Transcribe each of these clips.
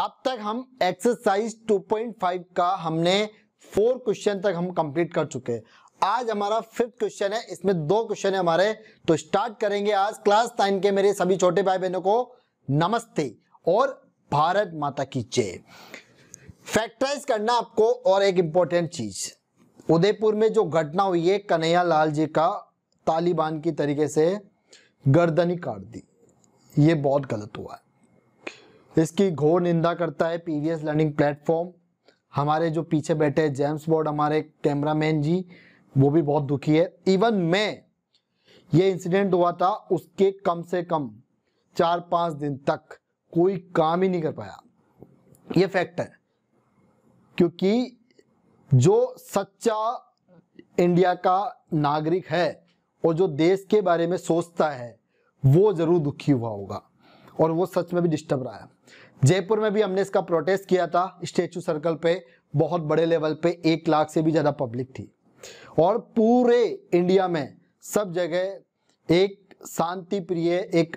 अब तक हम एक्सरसाइज 2.5 का हमने फोर क्वेश्चन तक हम कंप्लीट कर चुके हैं आज हमारा फिफ्थ क्वेश्चन है इसमें दो क्वेश्चन है हमारे तो स्टार्ट करेंगे आज क्लास नाइन के मेरे सभी छोटे भाई बहनों को नमस्ते और भारत माता की जय फैक्टराइज करना आपको और एक इंपॉर्टेंट चीज उदयपुर में जो घटना हुई है कन्हैया लाल जी का तालिबान की तरीके से गर्दनी काट दी ये बहुत गलत हुआ है इसकी घोर निंदा करता है पीवीएस लर्निंग प्लेटफॉर्म हमारे जो पीछे बैठे हैं जेम्स बोर्ड हमारे कैमरामैन जी वो भी बहुत दुखी है इवन मैं ये इंसिडेंट हुआ था उसके कम से कम चार पांच दिन तक कोई काम ही नहीं कर पाया ये फैक्ट है क्योंकि जो सच्चा इंडिया का नागरिक है और जो देश के बारे में सोचता है वो जरूर दुखी हुआ होगा और वो सच में भी डिस्टर्ब रहा है जयपुर में भी हमने इसका प्रोटेस्ट किया था स्टेचू सर्कल पे बहुत बड़े लेवल पे एक लाख से भी ज़्यादा पब्लिक थी और पूरे इंडिया में सब जगह एक शांति प्रिय एक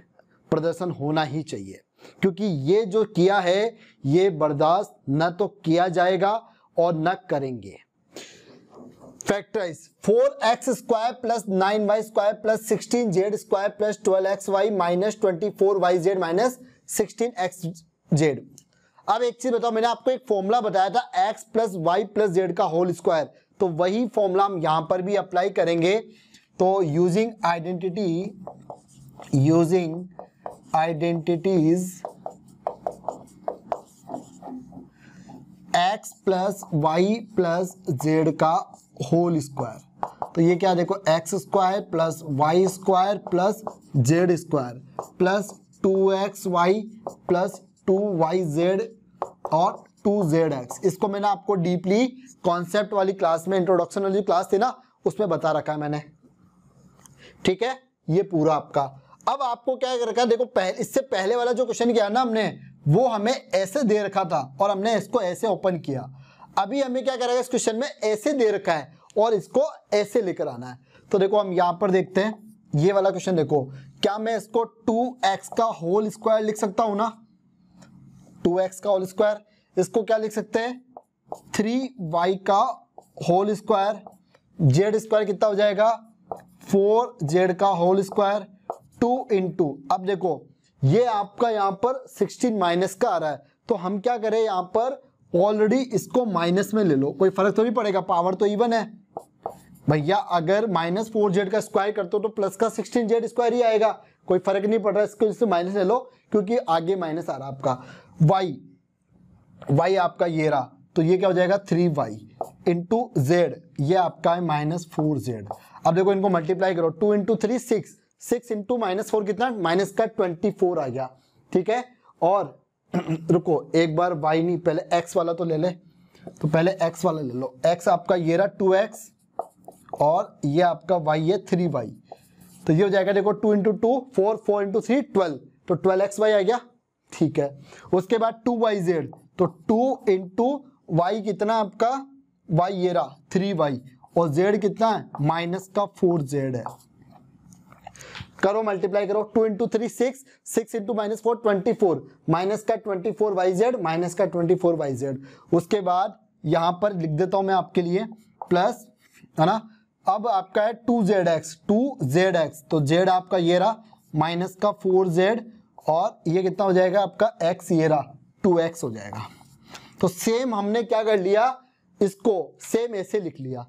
प्रदर्शन होना ही चाहिए क्योंकि ये जो किया है ये बर्दाश्त न तो किया जाएगा और न करेंगे factorise four x square plus nine y square plus sixteen z square plus twelve x y minus twenty four y z minus sixteen x z अब एक चीज बताओ मैंने आपको एक फॉर्मूला बताया था x plus y plus z का होल स्क्वायर तो वही फॉर्मूला हम यहां पर भी अप्लाई करेंगे तो using identity using identities x plus y plus z का होल स्क्वायर तो ये क्या देखो x square plus y square plus z square plus two x y plus two y z और टू जेड एक्स इसको मैंने आपको डीपली कॉन्सेप्ट वाली क्लास में इंट्रोडक्शन वाली क्लास थी ना उसमें बता रखा है मैंने ठीक है ये पूरा आपका अब आपको क्या कर रखा है देखो पह, इससे पहले वाला जो क्वेश्चन किया ना हमने वो हमें ऐसे दे रखा था और हमने इसको ऐसे ओपन किया अभी हमें क्या करेगा इस क्वेश्चन में ऐसे दे रखा है और इसको ऐसे लेकर आना है तो देखो हम यहां पर देखते हैं ये वाला क्वेश्चन देखो क्या मैं इसको टू एक्स का होल स्क्वायर लिख सकता हूं ना टू एक्स का होल स्क्वायर इसको क्या लिख सकते हैं थ्री वाई का होल स्क्वायर जेड स्क्वायर कितना हो जाएगा फोर जेड का whole square two in two अब देखो ये आपका यहाँ पर सिक्सटीन माइनस का आ रहा है तो हम क्या करें यहाँ पर ऑलरेडी इसको माइनस में ले लो कोई फर्क तो नहीं पड़ेगा पावर तो इवन है भैया अगर माइनस फोर जेड का स्क्वायर करते हो तो प्लस का सिक्सटीन जेड स्क्वायर ही आएगा कोई फर्क नहीं पड़ रहा इसको इससे माइनस ले लो क्योंकि आगे माइनस आ रहा है आपका वाई वाई आपका ये रहा तो ये क्या हो जाएगा थ्री वाई इंटू जेड ये आपका है माइनस फोर जेड अब देखो इनको मल्टीप्लाई करो two into three six six into minus four कितना माइनस का ट्वेंटी फोर आ गया ठीक है और रुको एक बार वाई नहीं पहले एक्स वाला तो ले ले तो पहले एक्स वाला ले लो एक्स आपका ये रहा टू एक्स और ये आपका वाई है थ्री वाई तो ये हो जाएगा देखो two into two four four into three twelve तो ट्वेल्व एक्स वाई आ गया ठीक है उसके बाद टू वाई जेड तो टू इंटू वाई कितना आपका वाई ये रहा थ्री वाई और जेड कितना है माइनस का फोर जेड है करो मल्टीप्लाई करो two into three six six into minus four twenty four minus का twenty four y z minus का ट्वेंटी फोर वाई जेड उसके बाद यहां पर लिख देता हूं मैं आपके लिए प्लस है ना अब आपका है two z x two z x तो जेड आपका ये रहा माइनस का फोर जेड और ये कितना हो जाएगा आपका एक्स ये रहा टू एक्स हो जाएगा तो सेम हमने क्या कर लिया इसको सेम ऐसे लिख लिया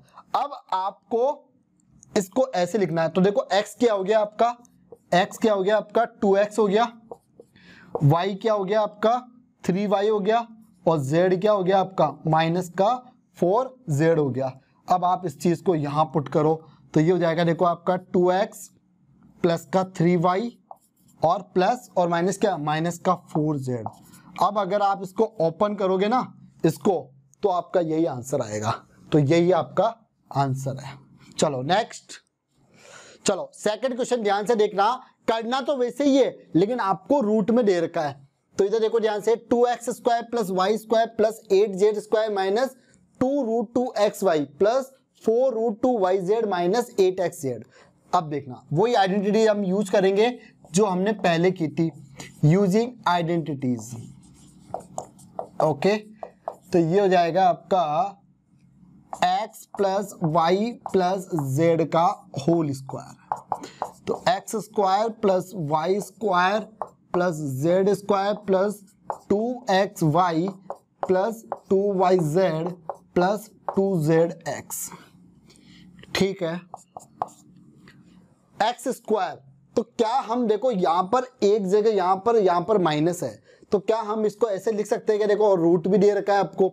अब आपको इसको ऐसे लिखना है तो देखो x क्या हो गया आपका x क्या हो गया आपका 2x हो गया y क्या हो गया आपका 3y हो गया और z क्या हो गया आपका माइनस का 4z हो गया अब आप इस चीज़ को यहां पुट करो तो ये हो जाएगा देखो आपका 2x प्लस का 3y और प्लस और माइनस क्या माइनस का फोर जेड अब अगर आप इसको ओपन करोगे ना इसको तो आपका यही आंसर आएगा तो यही आपका आंसर है चलो नेक्स्ट चलो सेकंड क्वेश्चन ध्यान से देखना करना तो वैसे ही है लेकिन आपको रूट में दे रखा है तो इधर देखो ध्यान से two x square plus y square plus eight z square minus two root two x y plus four root two y z minus eight x z अब देखना वही आइडेंटिटी हम यूज करेंगे जो हमने पहले की थी यूजिंग आइडेंटिटीज ओके तो ये हो जाएगा आपका x plus y plus z का होल स्क्वायर तो x square plus y square plus z square plus two x y plus two y z plus two z x ठीक है एक्स स्क्वायर तो क्या हम देखो यहाँ पर एक जगह यहाँ पर यहाँ पर माइनस है तो क्या हम इसको ऐसे लिख सकते हैं क्या देखो और रूट भी दे रखा है आपको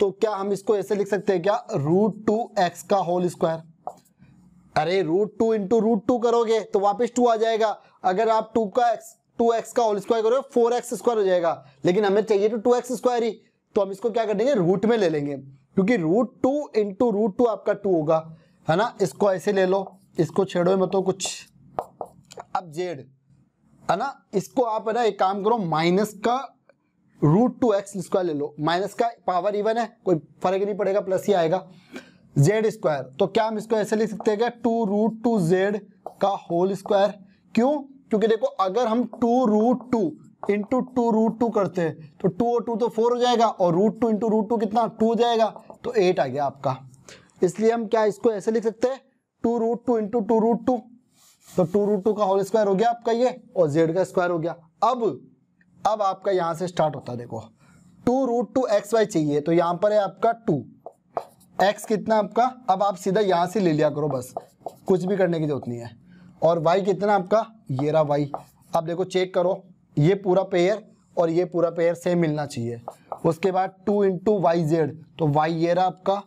तो क्या हम इसको ऐसे लिख सकते हैं क्या रूट टू एक्स का होल स्क्वायर अरे root two into root two करोगे तो वापस टू आ जाएगा अगर आप टू का एक्स टू एक्स का होल स्क्वायर करोगे फोर एक्स स्क्वायर हो जाएगा लेकिन हमें चाहिए तो टू एक्स स्क्वायर ही तो हम इसको क्या कर देंगे रूट में ले लेंगे क्योंकि root two into root two आपका टू होगा है ना इसको ऐसे ले लो इसको छेड़ो मतलब कुछ अब जेड है ना इसको आप है ना एक काम करो माइनस का रूट टू एक्स स्क्वायर ले लो माइनस का पावर इवन है कोई फर्क नहीं पड़ेगा प्लस ही आएगा जेड स्क्वायर तो क्या हम इसको ऐसे लिख सकते हैं क्या टू रूट टू जेड का होल स्क्वायर क्यों क्योंकि देखो अगर हम two root two into two root two करते हैं तो टू और टू तो फोर हो जाएगा और root two into root two कितना टू हो जाएगा तो एट आ गया आपका इसलिए हम क्या इसको ऐसे लिख सकते हैं two root two into two root two तो टू रूट टू का होल स्क्वायर हो गया आपका ये और जेड का स्क्वायर हो गया अब अब आपका यहां से स्टार्ट होता है देखो two root two x y चाहिए तो यहां पर है आपका टू एक्स कितना आपका अब आप सीधा यहां से ले लिया करो बस कुछ भी करने की जरूरत नहीं है और वाई कितना आपका ये रहा वाई अब देखो चेक करो ये पूरा पेयर और ये पूरा पेयर सेम मिलना चाहिए उसके बाद टू इंटू वाई जेड तो वाई ये रहा आपका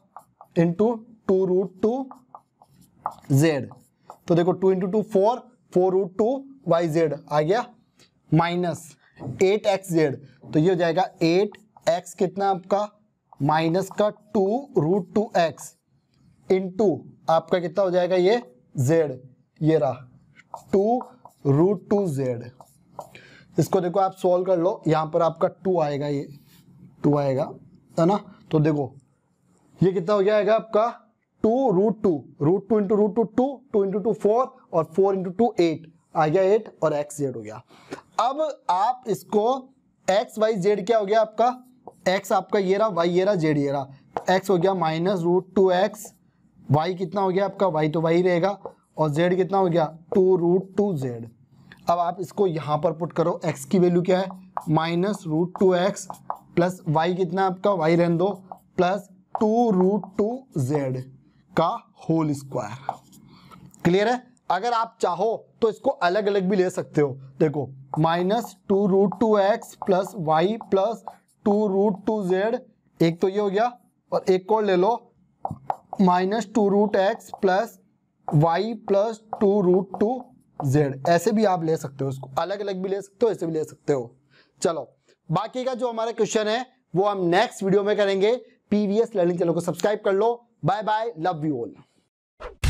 into two root two z तो देखो two into two four four root two y z आ गया माइनस एट एक्स जेड तो ये हो जाएगा एट एक्स कितना आपका माइनस का two root two x into आपका कितना हो जाएगा ये जेड ये रहा टू रूट टू जेड इसको देखो आप सॉल्व कर लो यहां पर आपका टू आएगा ये टू आएगा है ना तो देखो ये कितना हो जाएगा आपका two root two root two into root two two two into two four और फोर इंटू टू एट आ गया एट और एक्स जेड हो गया अब आप इसको एक्स वाई जेड क्या हो गया आपका एक्स आपका ये रहा वाई ये रहा जेड ये रहा एक्स हो गया minus root two x y कितना हो गया आपका वाई तो वाई रहेगा और जेड कितना हो गया टू रूट टू जेड अब आप इसको यहाँ पर पुट करो एक्स की वैल्यू क्या है minus root two x plus y कितना आपका वाई रहने दो plus two root two z का होल स्क्वायर क्लियर है अगर आप चाहो तो इसको अलग अलग भी ले सकते हो देखो minus two root two x plus y plus two root two z एक तो ये हो गया और एक और ले लो minus two root x plus y plus two root two z ऐसे भी आप ले सकते हो इसको अलग अलग भी ले सकते हो ऐसे भी ले सकते हो चलो बाकी का जो हमारा क्वेश्चन है वो हम नेक्स्ट वीडियो में करेंगे पीवीएस लर्निंग चैनल को सब्सक्राइब कर लो bye bye love you all